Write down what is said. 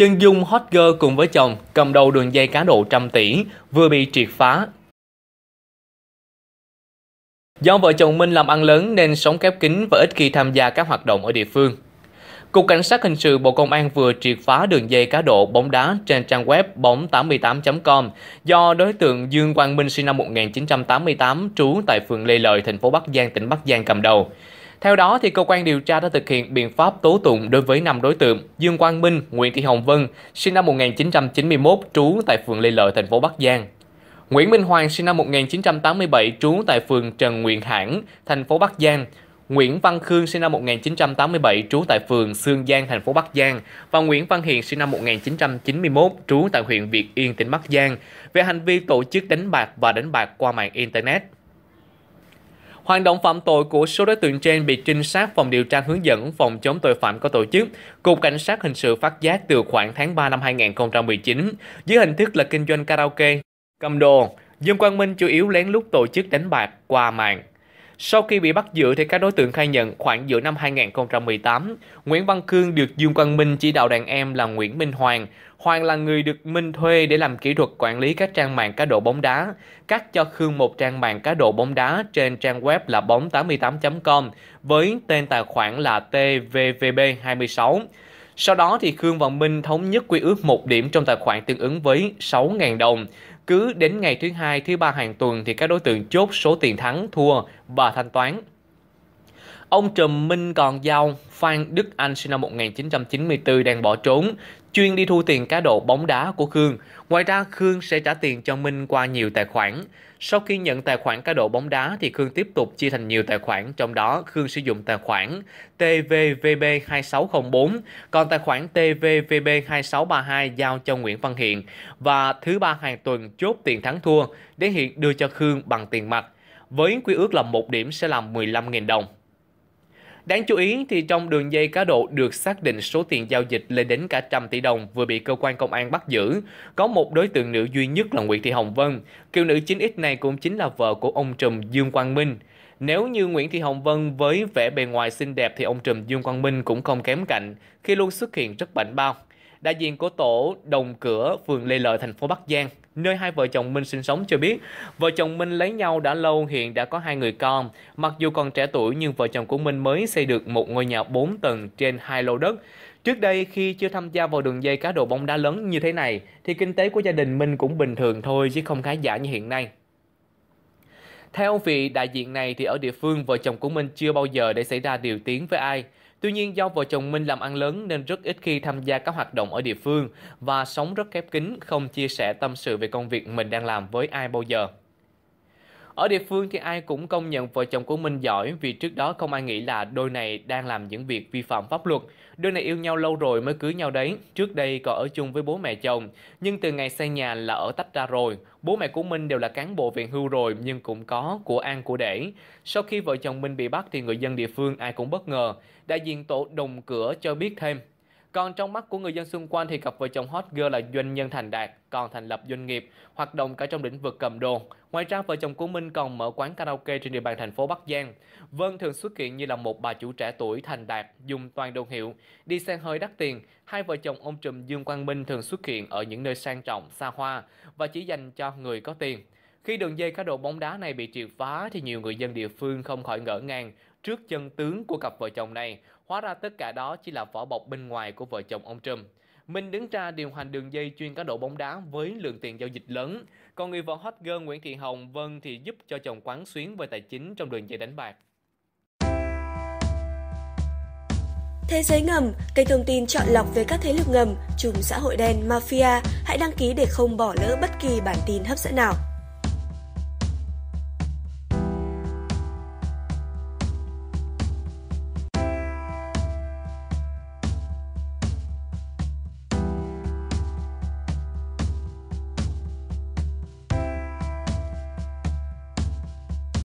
Chân Dung hot girl cùng với chồng cầm đầu đường dây cá độ trăm tỷ vừa bị triệt phá. Do vợ chồng Minh làm ăn lớn nên sống khép kín và ít khi tham gia các hoạt động ở địa phương. Cục Cảnh sát Hình sự Bộ Công an vừa triệt phá đường dây cá độ bóng đá trên trang web bóng88.com do đối tượng Dương Quang Minh sinh năm 1988 trú tại phường Lê Lợi, thành phố Bắc Giang, tỉnh Bắc Giang cầm đầu. Theo đó, thì cơ quan điều tra đã thực hiện biện pháp tố tụng đối với 5 đối tượng Dương Quang Minh, Nguyễn Thị Hồng Vân, sinh năm 1991, trú tại phường Lê Lợi, thành phố Bắc Giang. Nguyễn Minh Hoàng sinh năm 1987 trú tại phường Trần Nguyện Hãn, thành phố Bắc Giang. Nguyễn Văn Khương sinh năm 1987 trú tại phường Sương Giang, thành phố Bắc Giang và Nguyễn Văn Hiền sinh năm 1991 trú tại huyện Việt Yên, tỉnh Bắc Giang về hành vi tổ chức đánh bạc và đánh bạc qua mạng Internet. Hoạt động phạm tội của số đối tượng trên bị trinh sát phòng điều tra hướng dẫn phòng chống tội phạm có tổ chức, Cục Cảnh sát Hình sự phát giác từ khoảng tháng 3 năm 2019, dưới hình thức là kinh doanh karaoke, cầm đồ. Dương Quang Minh chủ yếu lén lút tổ chức đánh bạc qua mạng. Sau khi bị bắt giữ thì các đối tượng khai nhận khoảng giữa năm 2018, Nguyễn Văn Cương được Dương Quang Minh chỉ đạo đàn em là Nguyễn Minh Hoàng. Hoàng là người được Minh thuê để làm kỹ thuật quản lý các trang mạng cá độ bóng đá, cắt cho Khương một trang mạng cá độ bóng đá trên trang web là bóng88.com với tên tài khoản là TVVB26. Sau đó thì Khương và Minh thống nhất quy ước một điểm trong tài khoản tương ứng với 6.000 đồng. Cứ đến ngày thứ hai, thứ ba hàng tuần thì các đối tượng chốt số tiền thắng, thua và thanh toán. Ông Trùm Minh còn giao Phan Đức Anh sinh năm 1994 đang bỏ trốn, chuyên đi thu tiền cá độ bóng đá của Khương. Ngoài ra, Khương sẽ trả tiền cho Minh qua nhiều tài khoản. Sau khi nhận tài khoản cá độ bóng đá thì Khương tiếp tục chia thành nhiều tài khoản, trong đó Khương sử dụng tài khoản TVVB2604, còn tài khoản TVVB2632 giao cho Nguyễn Văn Hiện và thứ ba hàng tuần chốt tiền thắng thua để Hiện đưa cho Khương bằng tiền mặt. Với quy ước là một điểm sẽ làm 15.000 đồng. Đáng chú ý thì trong đường dây cá độ được xác định số tiền giao dịch lên đến cả trăm tỷ đồng vừa bị cơ quan công an bắt giữ. Có một đối tượng nữ duy nhất là Nguyễn Thị Hồng Vân. Kiều nữ 9X này cũng chính là vợ của ông Trùm Dương Quang Minh. Nếu như Nguyễn Thị Hồng Vân với vẻ bề ngoài xinh đẹp thì ông Trùm Dương Quang Minh cũng không kém cạnh khi luôn xuất hiện rất bảnh bao. Đại diện của tổ Đồng Cửa, phường Lê Lợi, thành phố Bắc Giang nơi hai vợ chồng Minh sinh sống cho biết, vợ chồng Minh lấy nhau đã lâu hiện đã có hai người con. Mặc dù còn trẻ tuổi nhưng vợ chồng của Minh mới xây được một ngôi nhà 4 tầng trên hai lô đất. Trước đây khi chưa tham gia vào đường dây cá độ bóng đá lớn như thế này thì kinh tế của gia đình Minh cũng bình thường thôi chứ không khá giả như hiện nay. Theo vị đại diện này thì ở địa phương vợ chồng của Minh chưa bao giờ để xảy ra điều tiếng với ai. Tuy nhiên do vợ chồng Minh làm ăn lớn nên rất ít khi tham gia các hoạt động ở địa phương và sống rất khép kín, không chia sẻ tâm sự về công việc mình đang làm với ai bao giờ. Ở địa phương thì ai cũng công nhận vợ chồng của mình giỏi vì trước đó không ai nghĩ là đôi này đang làm những việc vi phạm pháp luật. Đôi này yêu nhau lâu rồi mới cưới nhau đấy, trước đây còn ở chung với bố mẹ chồng. Nhưng từ ngày xây nhà là ở tách ra rồi, bố mẹ của Minh đều là cán bộ viện hưu rồi nhưng cũng có của An của để. Sau khi vợ chồng Minh bị bắt thì người dân địa phương ai cũng bất ngờ. Đại diện tổ Đồng Cửa cho biết thêm còn trong mắt của người dân xung quanh thì cặp vợ chồng hot girl là doanh nhân thành đạt, còn thành lập doanh nghiệp, hoạt động cả trong lĩnh vực cầm đồ. Ngoài ra, vợ chồng của Minh còn mở quán karaoke trên địa bàn thành phố Bắc Giang. Vân thường xuất hiện như là một bà chủ trẻ tuổi thành đạt, dùng toàn đồ hiệu, đi xe hơi đắt tiền. Hai vợ chồng ông Trùm Dương Quang Minh thường xuất hiện ở những nơi sang trọng, xa hoa và chỉ dành cho người có tiền. Khi đường dây cá độ bóng đá này bị triệt phá thì nhiều người dân địa phương không khỏi ngỡ ngàng trước chân tướng của cặp vợ chồng này. Hóa ra tất cả đó chỉ là vỏ bọc bên ngoài của vợ chồng ông Trump. Minh đứng ra điều hành đường dây chuyên cá độ bóng đá với lượng tiền giao dịch lớn. Còn người vợ hot girl Nguyễn Thị Hồng Vân thì giúp cho chồng quán xuyến về tài chính trong đường dây đánh bạc. Thế giới ngầm, kênh thông tin chọn lọc về các thế lực ngầm, chùm xã hội đen, mafia. Hãy đăng ký để không bỏ lỡ bất kỳ bản tin hấp dẫn nào.